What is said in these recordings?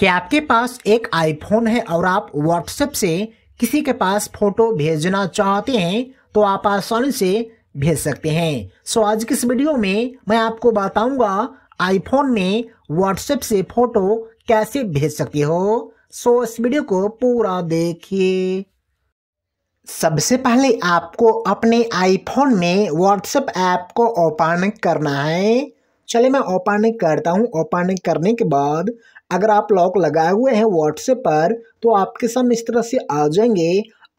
कि आपके पास एक आईफोन है और आप व्हाट्सएप से किसी के पास फोटो भेजना चाहते हैं तो आप आसानी से भेज सकते हैं सो आज की इस वीडियो में मैं आपको बताऊंगा आईफोन में व्हाट्सएप से फोटो कैसे भेज सकते हो सो इस वीडियो को पूरा देखिए सबसे पहले आपको अपने आईफोन में व्हाट्सएप ऐप को ओपन करना है चलिए मैं ओपन करता हूँ ओपन करने के बाद अगर आप लॉक लगाए हुए हैं व्हाट्सएप पर तो आपके सामने इस तरह से आ जाएंगे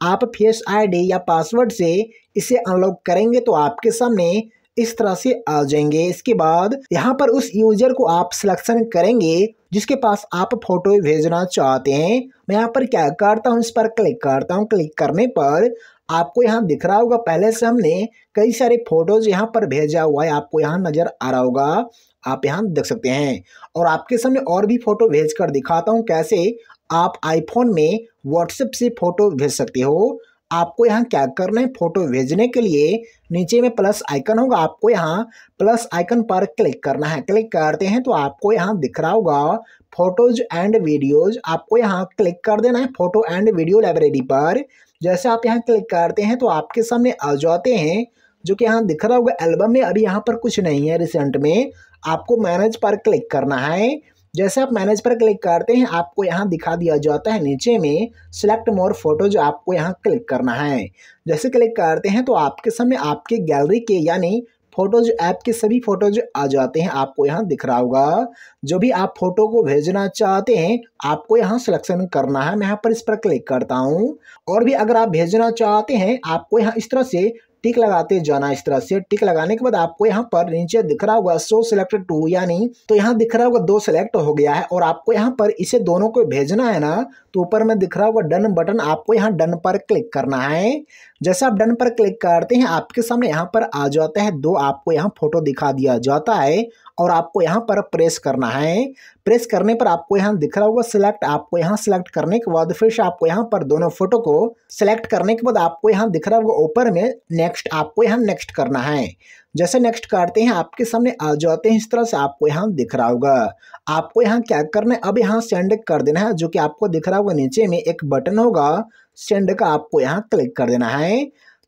आप फेस आईडी या पासवर्ड से इसे अनलॉक करेंगे तो आपके सामने इस तरह से आ जाएंगे इसके बाद यहाँ पर उस यूजर को आप सिलेक्शन करेंगे जिसके पास आप फोटो भेजना चाहते हैं मैं यहाँ पर क्या करता हूँ इस पर क्लिक करता हूँ क्लिक करने पर आपको यहाँ दिख रहा होगा पहले से हमने कई सारे फोटोज यहाँ पर भेजा हुआ है आपको यहाँ नज़र आ रहा होगा आप यहाँ देख सकते हैं और आपके सामने और भी फ़ोटो भेज कर दिखाता हूँ कैसे आप आईफोन में व्हाट्सएप से फ़ोटो भेज सकते हो आपको यहाँ क्या करना है फ़ोटो भेजने के लिए नीचे में प्लस आइकन होगा आपको यहाँ प्लस आइकन पर क्लिक करना है क्लिक करते हैं तो आपको यहाँ दिख रहा होगा फोटोज एंड वीडियोज आपको यहाँ क्लिक कर देना है फोटो एंड वीडियो लाइब्रेरी पर जैसे आप यहाँ क्लिक करते हैं तो आपके सामने आ जाते हैं जो कि यहाँ दिख रहा होगा एल्बम में अभी यहाँ पर कुछ नहीं है रिसेंट में आपको मैनेज पर क्लिक करना है जैसे आप मैनेज पर क्लिक करते हैं आपको यहाँ दिखा दिया जाता है नीचे में सेलेक्ट मोर फोटोज आपको यहाँ क्लिक करना है जैसे क्लिक करते हैं तो आपके सामने आपके गैलरी के यानी फ़ोटोज ऐप के सभी फ़ोटोज आ जाते हैं आपको यहाँ दिख रहा होगा जो भी आप फ़ोटो को भेजना चाहते हैं आपको यहाँ सिलेक्शन करना है मैं यहाँ पर इस पर क्लिक करता हूँ और भी अगर आप भेजना चाहते हैं आपको यहाँ इस तरह से टिक लगाते जाना इस तरह से टिक लगाने के बाद आपको यहाँ पर नीचे दिख रहा होगा सो सिलेक्ट टू यानी तो यहाँ दिख रहा होगा दो सिलेक्ट हो गया है और आपको यहाँ पर इसे दोनों को भेजना है ना तो ऊपर में दिख रहा होगा डन बटन आपको यहाँ डन पर क्लिक करना है जैसे आप डन पर क्लिक करते हैं आपके सामने यहाँ पर आ जाता है दो आपको यहाँ फोटो दिखा दिया जाता है और आपको यहाँ पर प्रेस करना है प्रेस करने पर आपको यहाँ दिख रहा होगा सिलेक्ट आपको यहाँ सिलेक्ट करने के बाद फिर से आपको यहाँ पर दोनों फोटो को सिलेक्ट करने के बाद आपको यहाँ दिख रहा होगा ऊपर में नेक्स्ट आपको यहाँ नेक्स्ट करना है जैसे नेक्स्ट काटते हैं आपके सामने आ जाते हैं इस तरह से आपको यहाँ दिख रहा होगा आपको यहाँ क्या करना है अब यहाँ सेंड कर देना है जो कि आपको दिख रहा होगा नीचे में एक बटन होगा सेंड का आपको यहाँ क्लिक कर देना है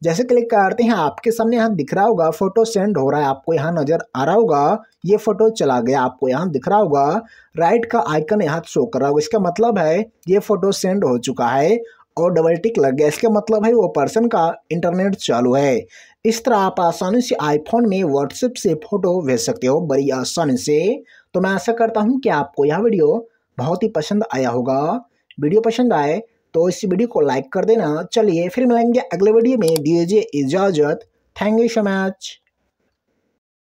जैसे क्लिक करते हैं आपके सामने यहाँ दिख रहा होगा फोटो सेंड हो रहा है आपको यहाँ नजर आ रहा होगा ये फोटो चला गया आपको यहाँ दिख रहा होगा राइट का आइकन यहाँ शो कर रहा होगा इसका मतलब है ये फोटो सेंड हो चुका है और डबल टिक लग गया इसका मतलब है वो पर्सन का इंटरनेट चालू है इस तरह आप आसानी से आईफोन में व्हाट्सएप से फ़ोटो भेज सकते हो बड़ी आसानी से तो मैं आशा करता हूँ कि आपको यह वीडियो बहुत ही पसंद आया होगा वीडियो पसंद आए तो इस वीडियो को लाइक कर देना चलिए फिर मिलेंगे अगले वीडियो में दीजिए इजाज़त थैंक यू सो मच